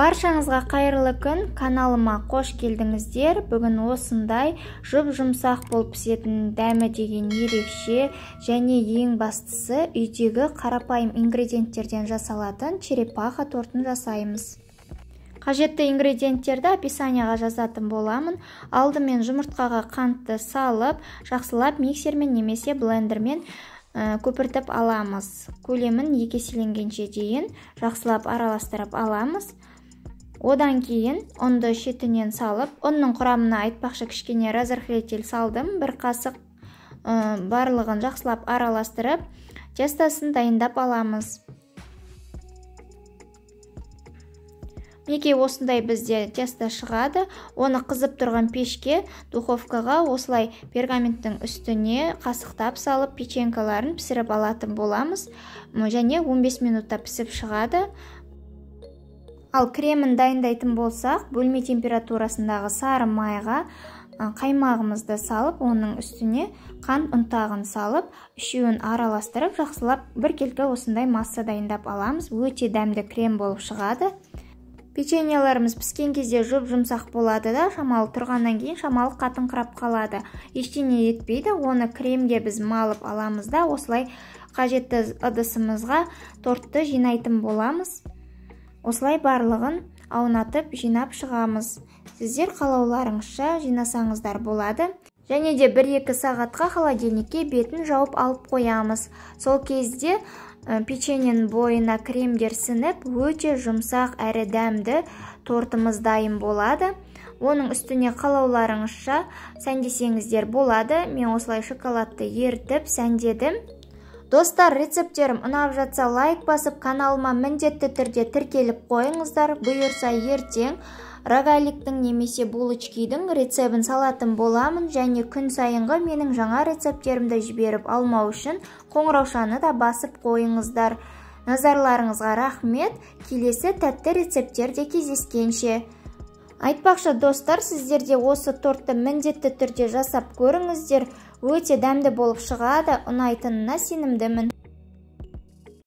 баршаңызға қайырлы күн каналыма қош келдіңіздер бүгін осындай жұп жұмсақ болып пісетін дәмі деген ерекше және ең бастысы үйдегі қарапайым ингредиенттерден жасалатын черепаха тортын жасаймыз қажетті ингредиенттерді описанияға жазатын боламын алдымен жұмыртқаға қантты салып жақсылап миксермен немесе блендермен э, көпіртіп аламыз көлемін екі еселенгенше дейін жақсылап араластырып аламыз одан кейін ұнды шетінен салып ұнның құрамына айтпақшы кішкене разрыхлитель салдым бір қасық барлығын жақсылап араластырып тестосын дайындап аламыз мінекей осындай бізде тесто шығады оны қызып тұрған пешке духовкаға осылай пергаменттің үстіне қасықтап салып печенкаларын пісіріп алатын боламыз және 15 минутта пісіп шығады ал кремін дайындайтын болсақ бөлме температурасындағы сары майға қаймағымызды салып оның үстіне қан ұнтағын салып үшеуін араластырып жақсылап бір біркелкі осындай масса дайындап аламыз өте дәмді крем болып шығады печеньеларымыз піскен кезде жұп жұмсақ болады да шамалы тұрғаннан кейін шамалы қырап қалады ештеңе етпейді оны кремге біз малып аламыз да осылай қажетті ыдысымызға тортты жинайтын боламыз осылай барлығын аунатып жинап шығамыз сіздер қалауларыңызша жинасаңыздар болады және де 1-2 сағатқа холодильникке бетін жауып алып қоямыз сол кезде печенен печеньенің бойына кремдер сіңіп өте жұмсақ әрі дәмді тортымыз дайын болады оның үстіне қалауларыңызша сәндесеңіздер болады мен осылай шоколадты ертіп сәндедім достар рецепттерім ұнап жатса лайк басып каналыма міндетті түрде тіркеліп қойыңыздар бұйырса ертең рогаликтің немесе булочкидің рецептін салатын боламын және күн сайынғы менің жаңа рецептерімді жіберіп алмау үшін қоңыраушаны да басып қойыңыздар назарларыңызға рахмет келесі тәтті рецепттерде кездескенше айтпақшы достар сіздерде осы тортты міндетті түрде жасап көріңіздер өте дәмді болып шығады ұнайтынына сенімдімін